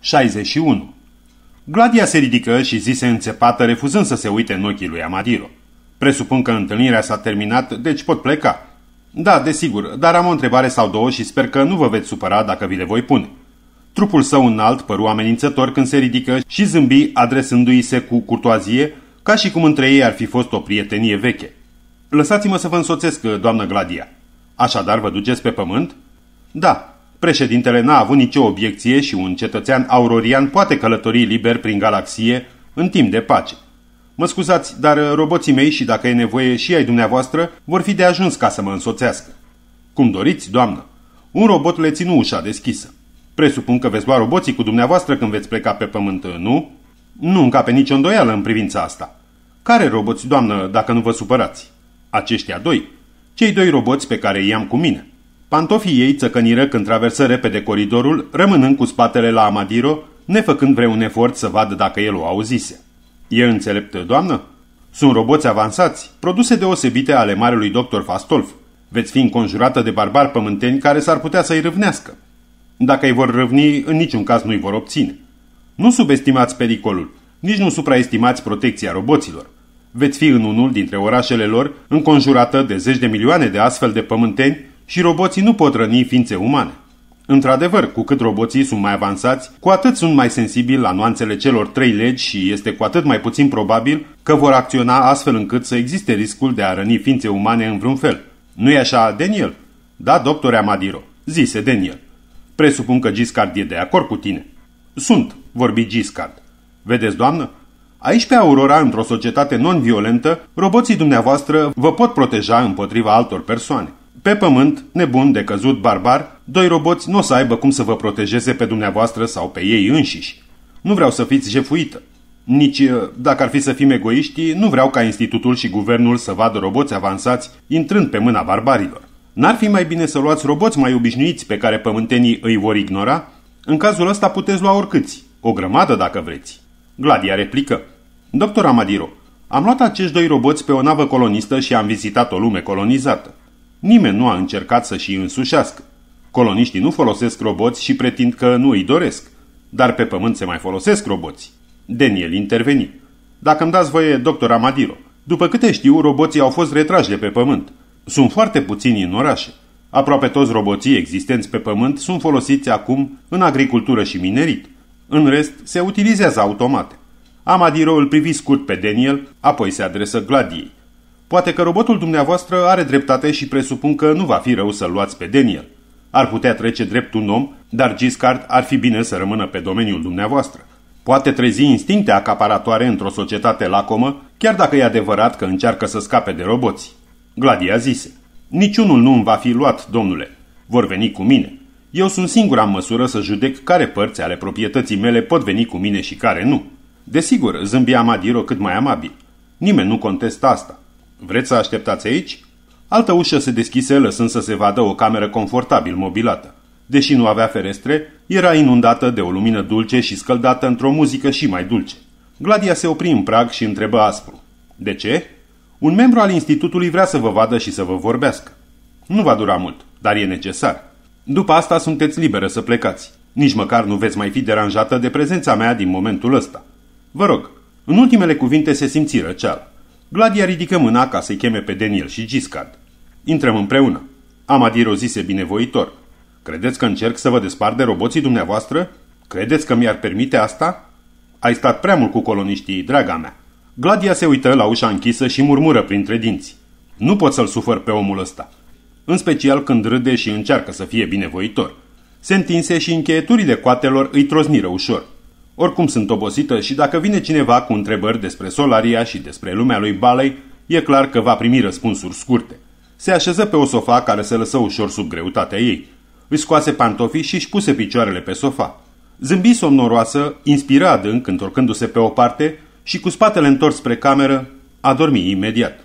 61. Gladia se ridică și zise înțepată, refuzând să se uite în ochii lui Amadiro. Presupun că întâlnirea s-a terminat, deci pot pleca. Da, desigur, dar am o întrebare sau două și sper că nu vă veți supăra dacă vi le voi pune. Trupul său înalt păru amenințător când se ridică și zâmbi adresându-i se cu curtoazie, ca și cum între ei ar fi fost o prietenie veche. Lăsați-mă să vă însoțesc, doamnă Gladia. Așadar, vă duceți pe pământ? Da, Președintele n-a avut nicio obiecție și un cetățean aurorian poate călători liber prin galaxie în timp de pace. Mă scuzați, dar uh, roboții mei și dacă e nevoie și ai dumneavoastră vor fi de ajuns ca să mă însoțească. Cum doriți, doamnă. Un robot le ținu ușa deschisă. Presupun că veți lua roboții cu dumneavoastră când veți pleca pe pământ, uh, nu? Nu încape nicio îndoială în privința asta. Care roboți, doamnă, dacă nu vă supărați? Aceștia doi. Cei doi roboți pe care i-am cu mine. Pantofii ei țăcăniră când traversă repede coridorul, rămânând cu spatele la Amadiro, nefăcând vreun efort să vadă dacă el o auzise. E înțeleptă, doamnă? Sunt roboți avansați, produse deosebite ale marelui doctor Fastolf. Veți fi înconjurată de barbari pământeni care s-ar putea să-i râvnească. Dacă îi vor râvni, în niciun caz nu-i vor obține. Nu subestimați pericolul, nici nu supraestimați protecția roboților. Veți fi în unul dintre orașele lor înconjurată de zeci de milioane de astfel de pământeni și roboții nu pot răni ființe umane. Într-adevăr, cu cât roboții sunt mai avansați, cu atât sunt mai sensibili la nuanțele celor trei legi și este cu atât mai puțin probabil că vor acționa astfel încât să existe riscul de a răni ființe umane în vreun fel. Nu-i așa, Daniel? Da, doctore Amadiro, zise Daniel. Presupun că Giscard e de acord cu tine. Sunt, vorbi Giscard. Vedeți, doamnă? Aici pe Aurora, într-o societate non-violentă, roboții dumneavoastră vă pot proteja împotriva altor persoane. Pe pământ, nebun, de căzut, barbar, doi roboți nu o să aibă cum să vă protejeze pe dumneavoastră sau pe ei înșiși. Nu vreau să fiți jefuită. Nici, ă, dacă ar fi să fim egoiști, nu vreau ca institutul și guvernul să vadă roboți avansați intrând pe mâna barbarilor. N-ar fi mai bine să luați roboți mai obișnuiți pe care pământenii îi vor ignora? În cazul ăsta puteți lua oricâți, o grămadă dacă vreți. Gladia replică. Doctor Amadiro, am luat acești doi roboți pe o navă colonistă și am vizitat o lume colonizată. Nimeni nu a încercat să-și însușească. Coloniștii nu folosesc roboți și pretind că nu îi doresc. Dar pe pământ se mai folosesc roboți. Daniel interveni. Dacă îmi dați voie, doctor Amadiro, după câte știu, roboții au fost retrași de pe pământ. Sunt foarte puțini în orașe. Aproape toți roboții existenți pe pământ sunt folosiți acum în agricultură și minerit. În rest, se utilizează automate. Amadiro îl privi scurt pe Daniel, apoi se adresă Gladiei. Poate că robotul dumneavoastră are dreptate și presupun că nu va fi rău să-l luați pe Daniel. Ar putea trece drept un om, dar Giscard ar fi bine să rămână pe domeniul dumneavoastră. Poate trezi instincte acaparatoare într-o societate lacomă, chiar dacă e adevărat că încearcă să scape de roboți. Gladia zise, niciunul nu îmi va fi luat, domnule. Vor veni cu mine. Eu sunt singura în măsură să judec care părți ale proprietății mele pot veni cu mine și care nu. Desigur, zâmbia Madiro cât mai amabil. Nimeni nu contestă asta. Vreți să așteptați aici? Altă ușă se deschise lăsând să se vadă o cameră confortabil mobilată. Deși nu avea ferestre, era inundată de o lumină dulce și scăldată într-o muzică și mai dulce. Gladia se opri în prag și întrebă aspru. De ce? Un membru al institutului vrea să vă vadă și să vă vorbească. Nu va dura mult, dar e necesar. După asta sunteți liberă să plecați. Nici măcar nu veți mai fi deranjată de prezența mea din momentul ăsta. Vă rog, în ultimele cuvinte se simți răceală. Gladia ridică mâna ca să-i cheme pe Daniel și Giscard. Intrăm împreună. o zise binevoitor. Credeți că încerc să vă despar de roboții dumneavoastră? Credeți că mi-ar permite asta? Ai stat prea mult cu coloniștii, draga mea. Gladia se uită la ușa închisă și murmură printre dinți. Nu pot să-l sufăr pe omul ăsta. În special când râde și încearcă să fie binevoitor. Se întinse și încheieturile coatelor îi trozniră ușor. Oricum sunt obosită și dacă vine cineva cu întrebări despre Solaria și despre lumea lui Balei, e clar că va primi răspunsuri scurte. Se așeză pe o sofa care se lăsă ușor sub greutatea ei. Își scoase pantofii și își puse picioarele pe sofa. Zâmbi somnoroasă, inspira adânc întorcându-se pe o parte și cu spatele întors spre cameră, a dormit imediat.